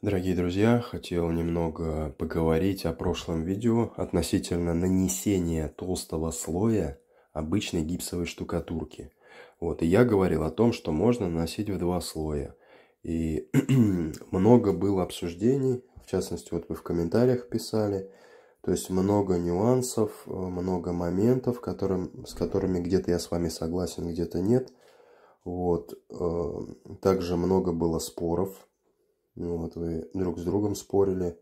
Дорогие друзья, хотел немного поговорить о прошлом видео относительно нанесения толстого слоя обычной гипсовой штукатурки. Вот, и я говорил о том, что можно наносить в два слоя. И много было обсуждений, в частности, вот вы в комментариях писали, то есть много нюансов, много моментов, которым, с которыми где-то я с вами согласен, где-то нет. Вот. Э, также много было споров вот, вы друг с другом спорили.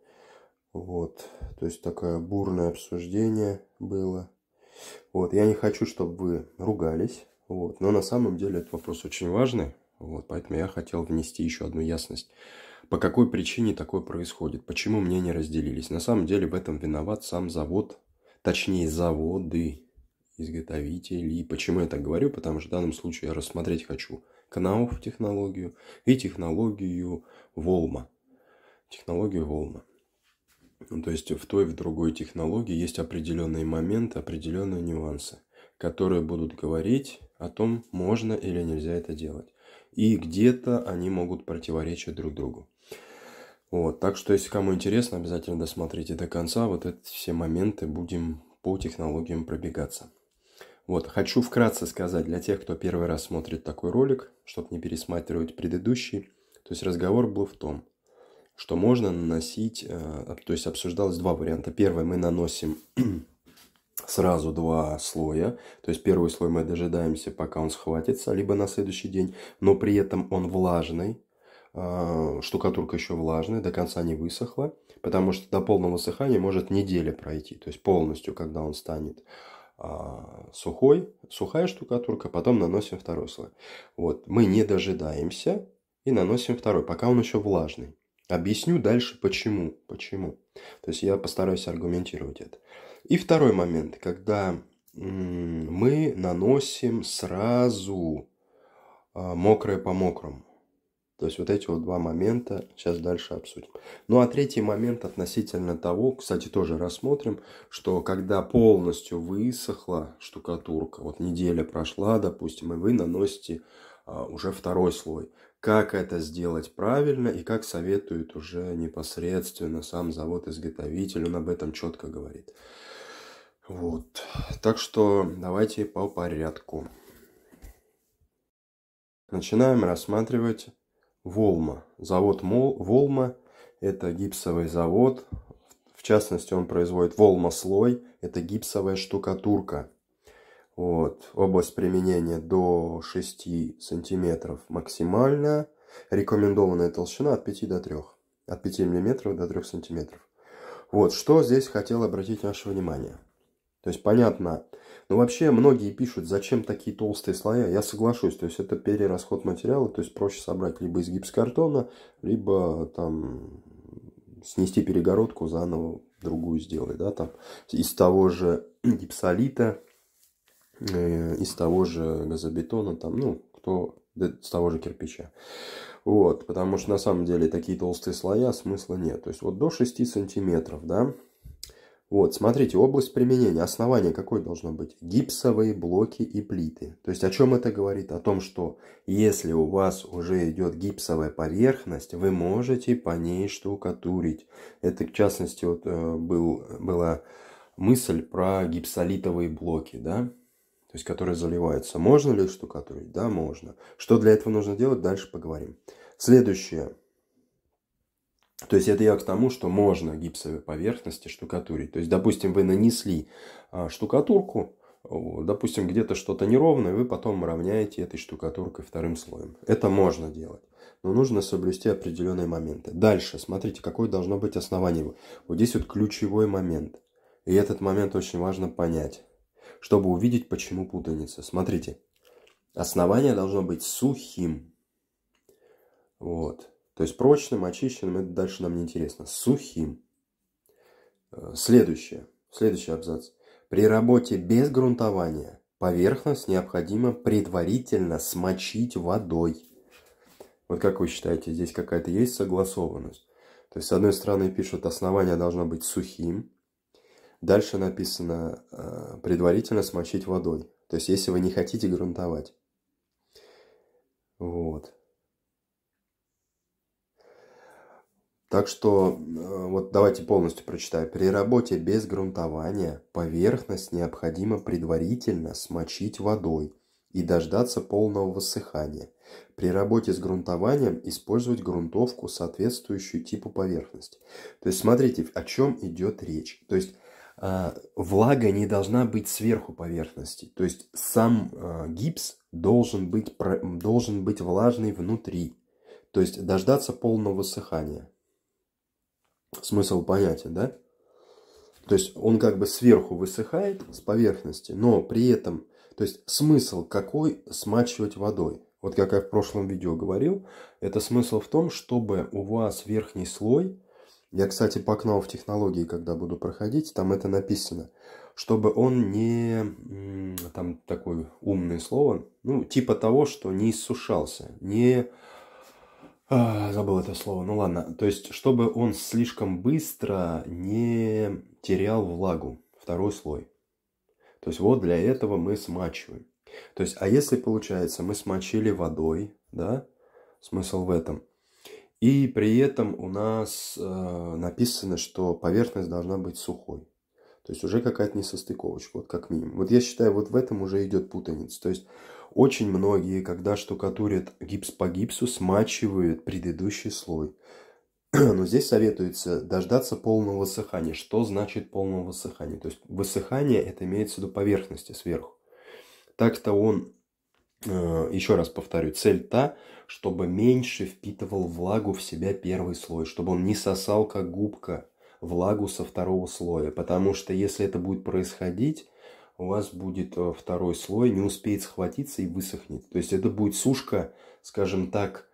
Вот, то есть такое бурное обсуждение было. Вот, я не хочу, чтобы вы ругались. Вот, но на самом деле этот вопрос очень важный. Вот, поэтому я хотел внести еще одну ясность. По какой причине такое происходит? Почему мне не разделились? На самом деле в этом виноват сам завод, точнее заводы, изготовители. И почему я так говорю? Потому что в данном случае я рассмотреть хочу – Кнауф технологию и технологию Волма. Технологию Волма. Ну, то есть в той в другой технологии есть определенные моменты, определенные нюансы, которые будут говорить о том, можно или нельзя это делать. И где-то они могут противоречить друг другу. Вот, так что, если кому интересно, обязательно досмотрите до конца. Вот эти все моменты будем по технологиям пробегаться. Вот, хочу вкратце сказать для тех, кто первый раз смотрит такой ролик, чтобы не пересматривать предыдущий. То есть разговор был в том, что можно наносить, э, то есть обсуждалось два варианта. Первый мы наносим сразу два слоя, то есть первый слой мы дожидаемся, пока он схватится, либо на следующий день, но при этом он влажный, э, штукатурка еще влажная, до конца не высохла, потому что до полного сыхания может неделя пройти, то есть полностью, когда он станет а, сухой, сухая штукатурка, потом наносим второй слой. Вот, мы не дожидаемся и наносим второй, пока он еще влажный. Объясню дальше почему, почему. То есть я постараюсь аргументировать это. И второй момент, когда мы наносим сразу а, мокрое по мокрому. То есть вот эти вот два момента сейчас дальше обсудим. Ну а третий момент относительно того, кстати, тоже рассмотрим, что когда полностью высохла штукатурка, вот неделя прошла, допустим, и вы наносите а, уже второй слой. Как это сделать правильно и как советует уже непосредственно сам завод-изготовитель, он об этом четко говорит. Вот. Так что давайте по порядку. Начинаем рассматривать Волма. Завод Мол, Волма – это гипсовый завод. В частности, он производит Волма-слой. Это гипсовая штукатурка. Вот. Область применения до 6 сантиметров максимальная. Рекомендованная толщина от 5 до 3. От 5 миллиметров до 3 сантиметров. Вот, что здесь хотел обратить ваше внимание. То есть понятно. Но вообще многие пишут, зачем такие толстые слоя. Я соглашусь, то есть это перерасход материала, то есть проще собрать либо из гипсокартона, либо там снести перегородку, заново другую сделать, да, там из того же гипсолита, э, из того же газобетона, там, ну, кто с того же кирпича. Вот, потому что на самом деле такие толстые слоя смысла нет. То есть вот до 6 сантиметров, да, вот, смотрите, область применения, основание какое должно быть? Гипсовые блоки и плиты. То есть о чем это говорит? О том, что если у вас уже идет гипсовая поверхность, вы можете по ней штукатурить. Это, в частности, вот, э, был, была мысль про гипсолитовые блоки, да? То есть, которые заливаются. Можно ли штукатурить? Да, можно. Что для этого нужно делать, дальше поговорим. Следующее то есть это я к тому, что можно гипсовые поверхности штукатурить. То есть, допустим, вы нанесли а, штукатурку, допустим, где-то что-то неровное, вы потом равняете этой штукатуркой вторым слоем. Это можно делать. Но нужно соблюсти определенные моменты. Дальше, смотрите, какое должно быть основание. Вот здесь вот ключевой момент. И этот момент очень важно понять, чтобы увидеть, почему путаница. Смотрите, основание должно быть сухим. Вот. То есть прочным, очищенным, это дальше нам не интересно. Сухим. Э, следующее. Следующий абзац. При работе без грунтования поверхность необходимо предварительно смочить водой. Вот как вы считаете, здесь какая-то есть согласованность? То есть, с одной стороны, пишут, основание должно быть сухим. Дальше написано э, предварительно смочить водой. То есть, если вы не хотите грунтовать. Вот. Так что, э, вот давайте полностью прочитаю. При работе без грунтования поверхность необходимо предварительно смочить водой и дождаться полного высыхания. При работе с грунтованием использовать грунтовку, соответствующую типу поверхности. То есть смотрите, о чем идет речь. То есть э, влага не должна быть сверху поверхности. То есть сам э, гипс должен быть, должен быть влажный внутри. То есть дождаться полного высыхания смысл понятия, да? То есть он как бы сверху высыхает с поверхности, но при этом, то есть смысл какой смачивать водой? Вот как я в прошлом видео говорил, это смысл в том, чтобы у вас верхний слой, я, кстати, по в технологии, когда буду проходить, там это написано, чтобы он не, там такое умное слово, ну, типа того, что не иссушался, не а, забыл это слово. Ну ладно. То есть, чтобы он слишком быстро не терял влагу. Второй слой. То есть, вот для этого мы смачиваем. То есть, а если получается, мы смочили водой, да? Смысл в этом. И при этом у нас э, написано, что поверхность должна быть сухой. То есть уже какая-то несостыковочка, вот как минимум. Вот я считаю, вот в этом уже идет путаница. То есть очень многие, когда штукатурят гипс по гипсу, смачивают предыдущий слой. Но здесь советуется дождаться полного высыхания. Что значит полного высыхания? То есть высыхание это имеется в виду поверхности сверху. Так-то он, э, еще раз повторю, цель та, чтобы меньше впитывал влагу в себя первый слой, чтобы он не сосал как губка влагу со второго слоя. Потому что если это будет происходить, у вас будет э, второй слой, не успеет схватиться и высохнет. То есть это будет сушка, скажем так,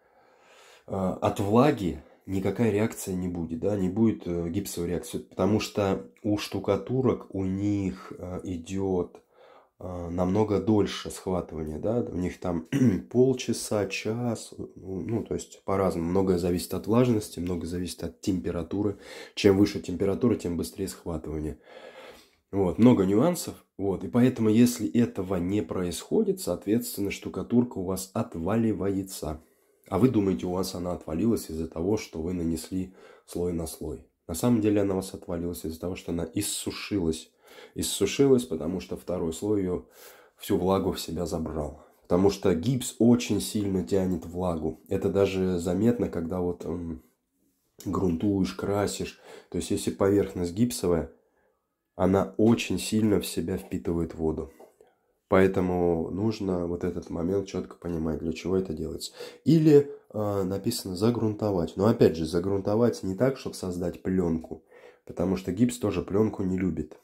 э, от влаги никакая реакция не будет, да, не будет э, гипсовой реакции. Потому что у штукатурок у них идет а, намного дольше схватывания, да, у них там полчаса, час, ну, ну, то есть по-разному, многое зависит от влажности, многое зависит от температуры, чем выше температура, тем быстрее схватывание. Вот, много нюансов, вот, и поэтому, если этого не происходит, соответственно, штукатурка у вас отваливается. А вы думаете, у вас она отвалилась из-за того, что вы нанесли слой на слой. На самом деле она у вас отвалилась из-за того, что она иссушилась иссушилась, потому что второй слой ее всю влагу в себя забрал. Потому что гипс очень сильно тянет влагу. Это даже заметно, когда вот эм, грунтуешь, красишь. То есть, если поверхность гипсовая, она очень сильно в себя впитывает воду. Поэтому нужно вот этот момент четко понимать, для чего это делается. Или э, написано загрунтовать. Но опять же, загрунтовать не так, чтобы создать пленку. Потому что гипс тоже пленку не любит.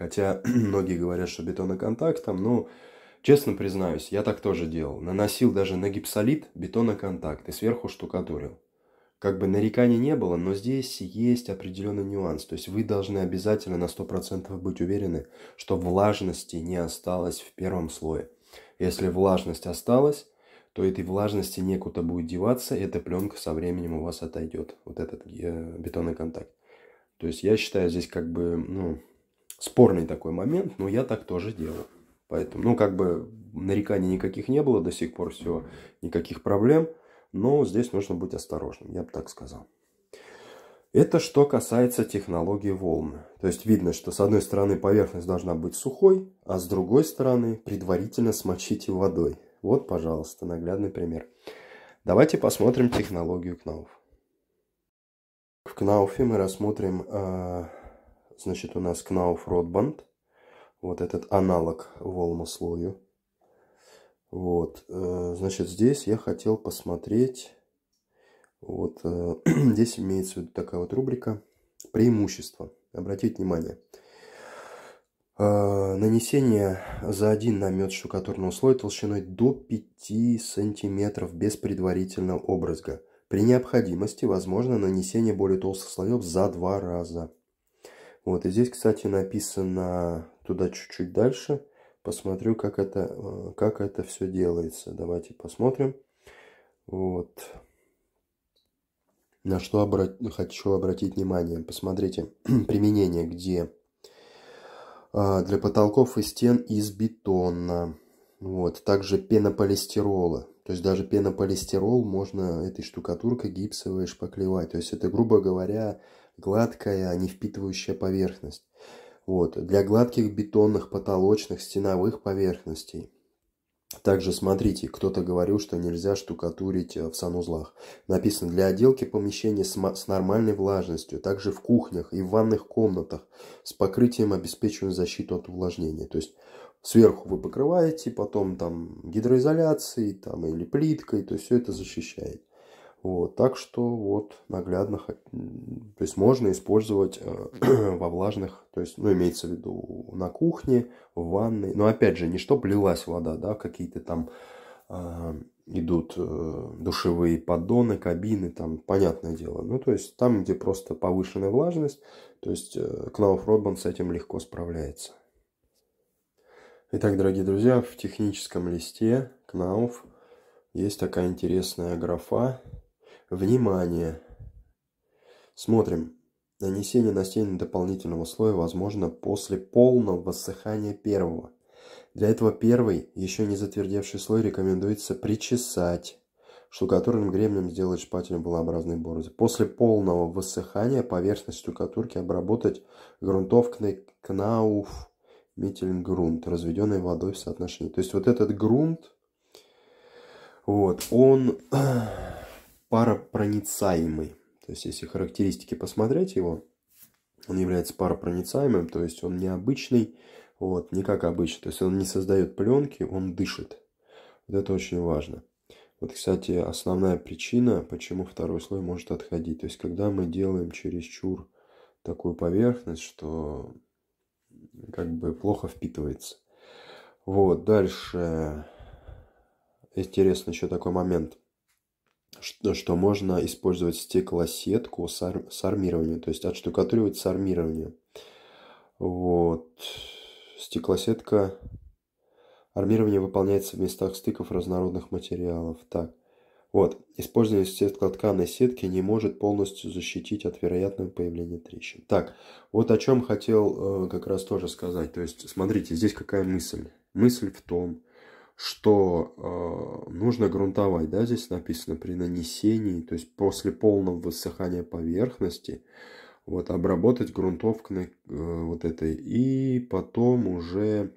Хотя многие говорят, что бетоноконтактом, но честно признаюсь, я так тоже делал. Наносил даже на гипсолит бетоноконтакт и сверху штукатурил. Как бы нареканий не было, но здесь есть определенный нюанс. То есть вы должны обязательно на 100% быть уверены, что влажности не осталось в первом слое. Если влажность осталась, то этой влажности некуда будет деваться, и эта пленка со временем у вас отойдет, вот этот э, бетонный контакт. То есть я считаю здесь как бы, ну, спорный такой момент, но я так тоже делал. Поэтому, ну, как бы нареканий никаких не было до сих пор, все, никаких проблем. Но здесь нужно быть осторожным, я бы так сказал. Это что касается технологии волн. То есть видно, что с одной стороны поверхность должна быть сухой, а с другой стороны предварительно смочите водой. Вот, пожалуйста, наглядный пример. Давайте посмотрим технологию КНАУФ. В КНАУФе мы рассмотрим э, Значит, у нас Knauf Ротбанд. Вот этот аналог Волма слою. Вот. Э, значит, здесь я хотел посмотреть. Вот э, здесь имеется вот такая вот рубрика «Преимущество». Обратите внимание. Э, нанесение за один намет штукатурного слоя толщиной до 5 сантиметров без предварительного образга. При необходимости возможно нанесение более толстых слоев за два раза. Вот, и здесь, кстати, написано туда чуть-чуть дальше. Посмотрю, как это, э, как это все делается. Давайте посмотрим. Вот. На что обрат... хочу обратить внимание. Посмотрите, применение, где а, для потолков и стен из бетона. Вот, также пенополистирола. То есть даже пенополистирол можно этой штукатуркой гипсовой шпаклевать. То есть это, грубо говоря, гладкая, а не впитывающая поверхность. Вот. Для гладких бетонных, потолочных, стеновых поверхностей. Также смотрите, кто-то говорил, что нельзя штукатурить э, в санузлах. Написано для отделки помещений с, с нормальной влажностью, также в кухнях и в ванных комнатах с покрытием, обеспечивающим защиту от увлажнения. То есть сверху вы покрываете, потом там гидроизоляцией там, или плиткой, то есть все это защищает. Вот, так что вот наглядно, то есть можно использовать э, во влажных, то есть, ну, имеется в виду на кухне, в ванной, но опять же, не чтобы лилась вода, да, какие-то там э, идут э, душевые поддоны, кабины, там, понятное дело, ну, то есть там, где просто повышенная влажность, то есть э, Кнауф Робан с этим легко справляется. Итак, дорогие друзья, в техническом листе Кнауф есть такая интересная графа Внимание! Смотрим. Нанесение на стену дополнительного слоя возможно после полного высыхания первого. Для этого первый, еще не затвердевший слой, рекомендуется причесать. Штукатурным гребнем сделать шпателем волообразной борозды. После полного высыхания поверхность штукатурки обработать грунтовкой кнауф метельгрунт, разведенный водой в соотношении. То есть вот этот грунт, вот, он паропроницаемый. То есть, если характеристики посмотреть его, он является паропроницаемым, то есть он необычный, вот, не как обычно. То есть он не создает пленки, он дышит. Вот это очень важно. Вот, кстати, основная причина, почему второй слой может отходить. То есть, когда мы делаем чересчур такую поверхность, что как бы плохо впитывается. Вот, дальше интересно еще такой момент что, что можно использовать стеклосетку с, ар, с армированием, то есть отштукатуривать с армированием. Вот. Стеклосетка. Армирование выполняется в местах стыков разнородных материалов. Так. Вот. Использование стеклотканной сетки не может полностью защитить от вероятного появления трещин. Так, вот о чем хотел э, как раз тоже сказать. То есть, смотрите, здесь какая мысль. Мысль в том, что э, нужно грунтовать, да, здесь написано при нанесении, то есть после полного высыхания поверхности, вот обработать грунтовкой э, вот этой и потом уже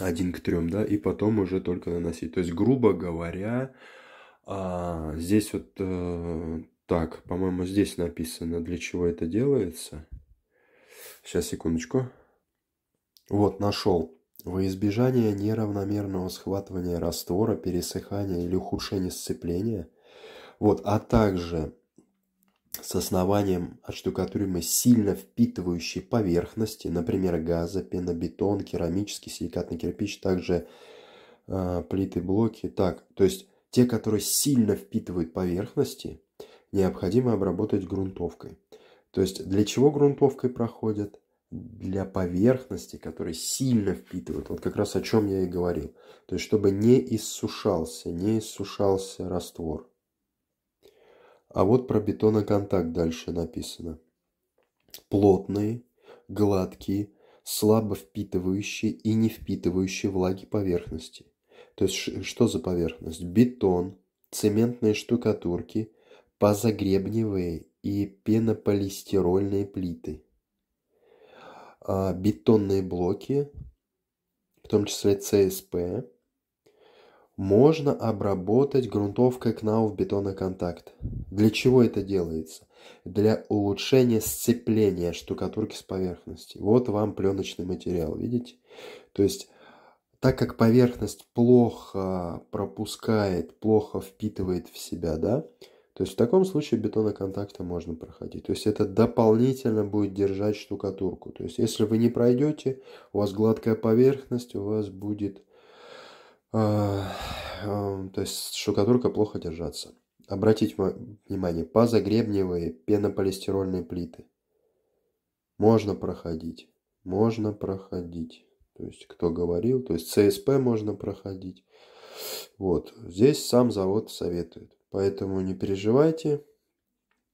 один к трем, да, и потом уже только наносить. То есть, грубо говоря, э, здесь вот э, так, по-моему, здесь написано, для чего это делается. Сейчас, секундочку. Вот, нашел. Во избежание неравномерного схватывания раствора, пересыхания или ухудшения сцепления, вот, а также с основанием отштукатуримой сильно впитывающей поверхности, например, газа, пенобетон, керамический, силикатный кирпич, также э, плиты, блоки. Так, то есть те, которые сильно впитывают поверхности, необходимо обработать грунтовкой. То есть для чего грунтовкой проходят? для поверхности, которые сильно впитывает. Вот как раз о чем я и говорил. То есть, чтобы не иссушался, не иссушался раствор. А вот про бетоноконтакт дальше написано. Плотные, гладкие, слабо впитывающие и не впитывающие влаги поверхности. То есть, что за поверхность? Бетон, цементные штукатурки, позагребневые и пенополистирольные плиты. А, бетонные блоки, в том числе ЦСП, можно обработать грунтовкой КНАУФ бетоноконтакт. Для чего это делается? Для улучшения сцепления штукатурки с поверхности. Вот вам пленочный материал, видите? То есть, так как поверхность плохо пропускает, плохо впитывает в себя, да, то есть в таком случае бетоноконтакты можно проходить. То есть это дополнительно будет держать штукатурку. То есть если вы не пройдете, у вас гладкая поверхность, у вас будет... Э, э, то есть штукатурка плохо держаться. Обратите внимание, пазогребневые пенополистирольные плиты. Можно проходить. Можно проходить. То есть кто говорил, то есть ЦСП можно проходить. Вот, здесь сам завод советует. Поэтому не переживайте.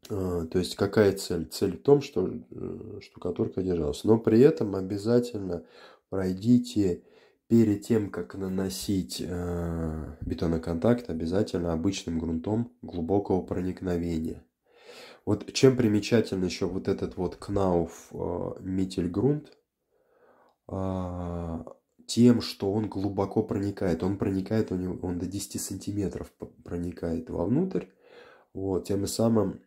А, то есть какая цель? Цель в том, что э, штукатурка держалась. Но при этом обязательно пройдите перед тем, как наносить э, бетоноконтакт, обязательно обычным грунтом глубокого проникновения. Вот чем примечателен еще вот этот вот Кнауф э, Миттельгрунт, а, тем, что он глубоко проникает. Он проникает у него, он до 10 сантиметров проникает вовнутрь. Вот, тем самым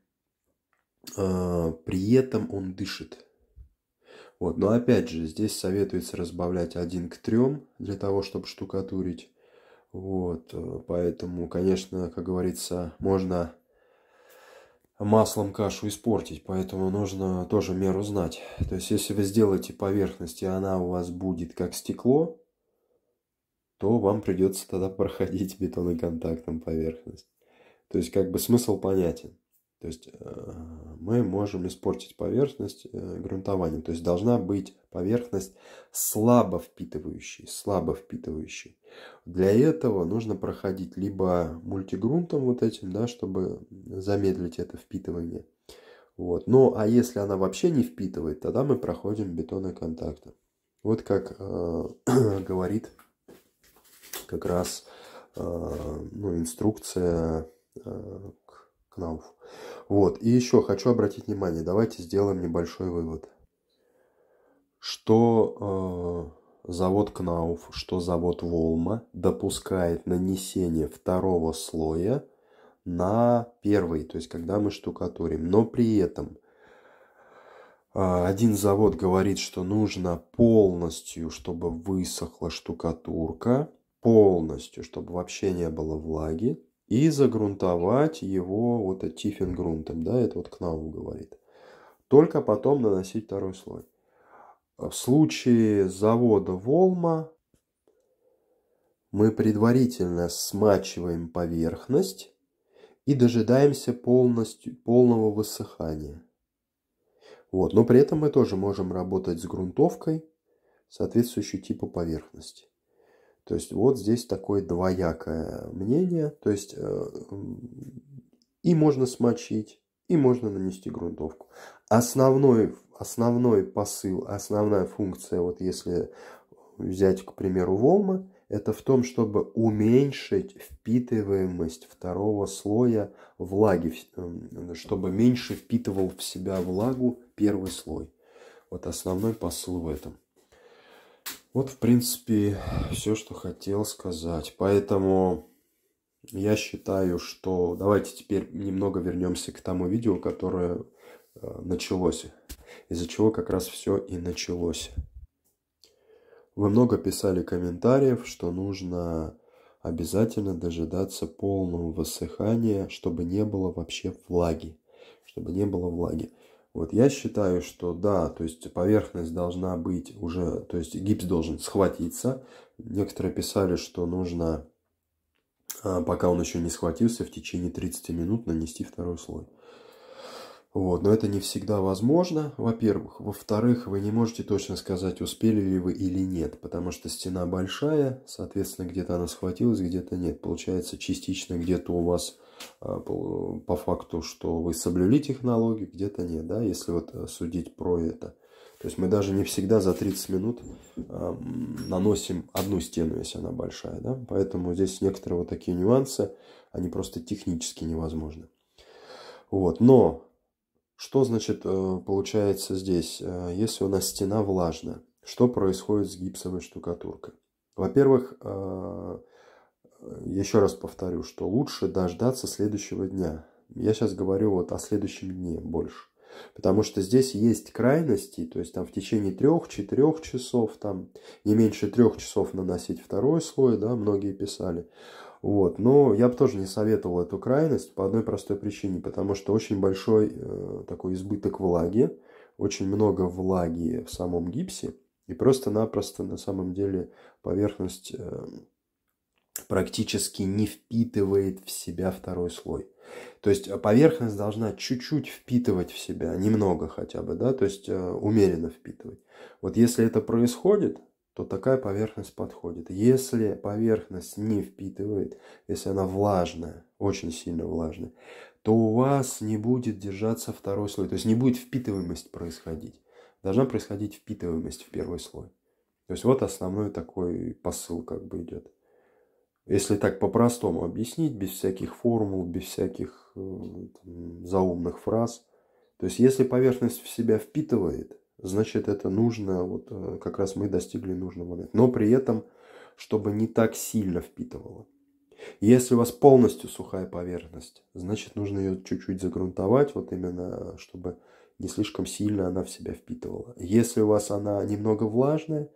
э, при этом он дышит. Вот, но опять же, здесь советуется разбавлять один к трем для того, чтобы штукатурить. Вот, э, поэтому, конечно, как говорится, можно маслом кашу испортить, поэтому нужно тоже меру знать. То есть, если вы сделаете поверхность, и она у вас будет как стекло, то вам придется тогда проходить бетонным бетоноконтактом поверхность. То есть, как бы смысл понятен. То есть э, мы можем испортить поверхность э, грунтованием. То есть должна быть поверхность слабо впитывающей, слабо впитывающей. Для этого нужно проходить либо мультигрунтом вот этим, да, чтобы замедлить это впитывание. Вот. Ну, а если она вообще не впитывает, тогда мы проходим бетоны контакта. Вот как э, говорит как раз э, ну, инструкция э, Кнауф. Вот, и еще хочу обратить внимание, давайте сделаем небольшой вывод. Что э, завод Кнауф, что завод Волма допускает нанесение второго слоя на первый, то есть когда мы штукатурим. Но при этом э, один завод говорит, что нужно полностью, чтобы высохла штукатурка, полностью, чтобы вообще не было влаги и загрунтовать его вот этим грунтом, да, это вот Кнау говорит. Только потом наносить второй слой. В случае завода Волма мы предварительно смачиваем поверхность и дожидаемся полностью, полного высыхания. Вот. Но при этом мы тоже можем работать с грунтовкой соответствующего типа поверхности. То есть вот здесь такое двоякое мнение. То есть э, и можно смочить, и можно нанести грунтовку. Основной, основной посыл, основная функция, вот если взять, к примеру, волма, это в том, чтобы уменьшить впитываемость второго слоя влаги, эм, чтобы меньше впитывал в себя влагу первый слой. Вот основной посыл в этом. Вот, в принципе, все, что хотел сказать. Поэтому я считаю, что... Давайте теперь немного вернемся к тому видео, которое э, началось. Из-за чего как раз все и началось. Вы много писали комментариев, что нужно обязательно дожидаться полного высыхания, чтобы не было вообще влаги. Чтобы не было влаги. Вот я считаю, что да, то есть поверхность должна быть уже, то есть гипс должен схватиться. Некоторые писали, что нужно, а, пока он еще не схватился, в течение 30 минут нанести второй слой. Вот, но это не всегда возможно, во-первых. Во-вторых, вы не можете точно сказать, успели ли вы или нет, потому что стена большая, соответственно, где-то она схватилась, где-то нет. Получается, частично где-то у вас Э, по, факту, что вы соблюли технологии, где-то нет, да, если вот э, судить про это. То есть мы даже не всегда за 30 минут эм, наносим одну стену, если она большая, да, поэтому здесь некоторые вот такие нюансы, они просто технически невозможны. Вот, но что значит э, получается здесь, если у нас стена влажная, что происходит с гипсовой штукатуркой? Во-первых, еще раз повторю, что лучше дождаться следующего дня. Я сейчас говорю вот о следующем дне больше. Потому что здесь есть крайности, то есть там в течение трех-четырех часов, там не меньше трех часов наносить второй слой, да, многие писали. Вот, но я бы тоже не советовал эту крайность по одной простой причине, потому что очень большой э, такой избыток влаги, очень много влаги в самом гипсе, и просто-напросто на самом деле поверхность э, практически не впитывает в себя второй слой. То есть э, поверхность должна чуть-чуть впитывать в себя, немного хотя бы, да, то есть э, умеренно впитывать. Вот если это происходит, то такая поверхность подходит. Если поверхность не впитывает, если она влажная, очень сильно влажная, то у вас не будет держаться второй слой, то есть не будет впитываемость происходить. Должна происходить впитываемость в первый слой. То есть вот основной такой посыл как бы идет если так по-простому объяснить, без всяких формул, без всяких э, там, заумных фраз. То есть, если поверхность в себя впитывает, значит, это нужно, вот э, как раз мы достигли нужного момента. Но при этом, чтобы не так сильно впитывало. Если у вас полностью сухая поверхность, значит, нужно ее чуть-чуть загрунтовать, вот именно, чтобы не слишком сильно она в себя впитывала. Если у вас она немного влажная,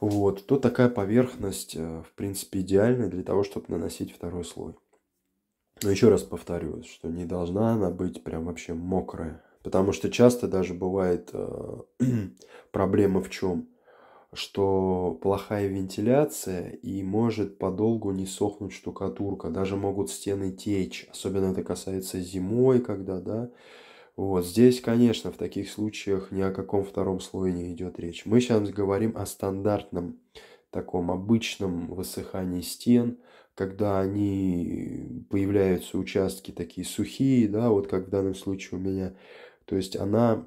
вот, то такая поверхность, э, в принципе, идеальна для того, чтобы наносить второй слой. Но еще раз повторюсь, что не должна она быть прям вообще мокрая. Потому что часто даже бывает э, проблема в чем? Что плохая вентиляция и может подолгу не сохнуть штукатурка. Даже могут стены течь. Особенно это касается зимой, когда, да, вот здесь, конечно, в таких случаях ни о каком втором слое не идет речь. Мы сейчас говорим о стандартном, таком обычном высыхании стен, когда они появляются участки такие сухие, да, вот как в данном случае у меня. То есть она,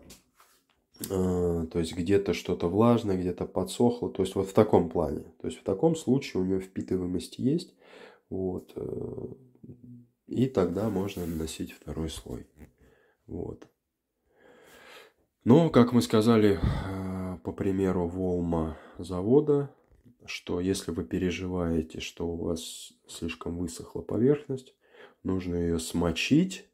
э, то есть где-то что-то влажное, где-то подсохло, то есть вот в таком плане. То есть в таком случае у нее впитываемость есть, вот, э, и тогда можно наносить второй слой. Вот. Но, как мы сказали, э, по примеру Волма завода, что если вы переживаете, что у вас слишком высохла поверхность, нужно ее смочить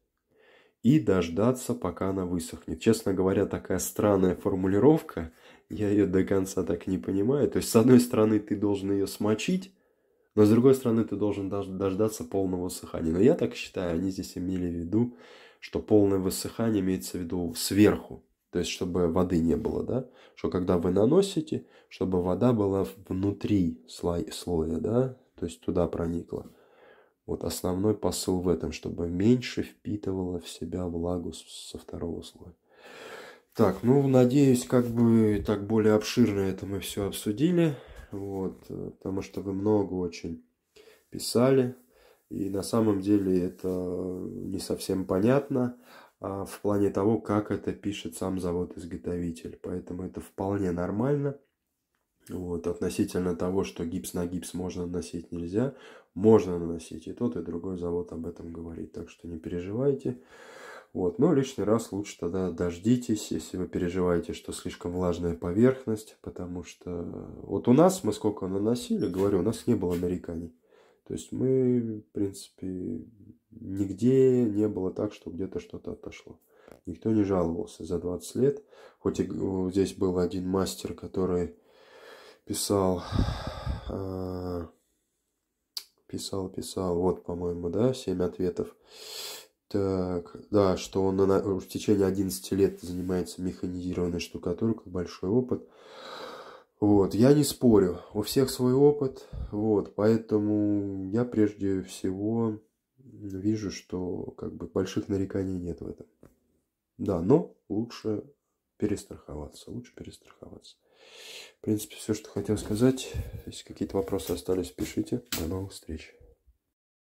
и дождаться, пока она высохнет. Честно говоря, такая странная формулировка, я ее до конца так не понимаю. То есть, с одной стороны, ты должен ее смочить, но с другой стороны, ты должен дождаться полного высыхания. Но я так считаю, они здесь имели в виду, что полное высыхание имеется в виду сверху, то есть чтобы воды не было, да, что когда вы наносите, чтобы вода была внутри слоя, слоя да, то есть туда проникла. Вот основной посыл в этом, чтобы меньше впитывала в себя влагу со второго слоя. Так, ну, надеюсь, как бы так более обширно это мы все обсудили. Вот, э, потому что вы много очень писали, и на самом деле это не совсем понятно а, в плане того, как это пишет сам завод-изготовитель. Поэтому это вполне нормально. Вот, относительно того, что гипс на гипс можно наносить нельзя, можно наносить и тот, и другой завод об этом говорит. Так что не переживайте. Вот, но лишний раз лучше тогда дождитесь, если вы переживаете, что слишком влажная поверхность, потому что вот у нас мы сколько наносили, говорю, у нас не было нареканий. То есть мы, в принципе, нигде не было так, что где-то что-то отошло. Никто не жаловался за 20 лет. Хоть и э, здесь был один мастер, который писал, а, писал, писал, вот, по-моему, да, 7 ответов. Так, да, что он э, в течение 11 лет занимается механизированной штукатуркой, большой опыт. Вот, я не спорю, у всех свой опыт, вот, поэтому я прежде всего вижу, что как бы больших нареканий нет в этом. Да, но лучше перестраховаться, лучше перестраховаться. В принципе, все, что хотел сказать. Если какие-то вопросы остались, пишите. До новых встреч.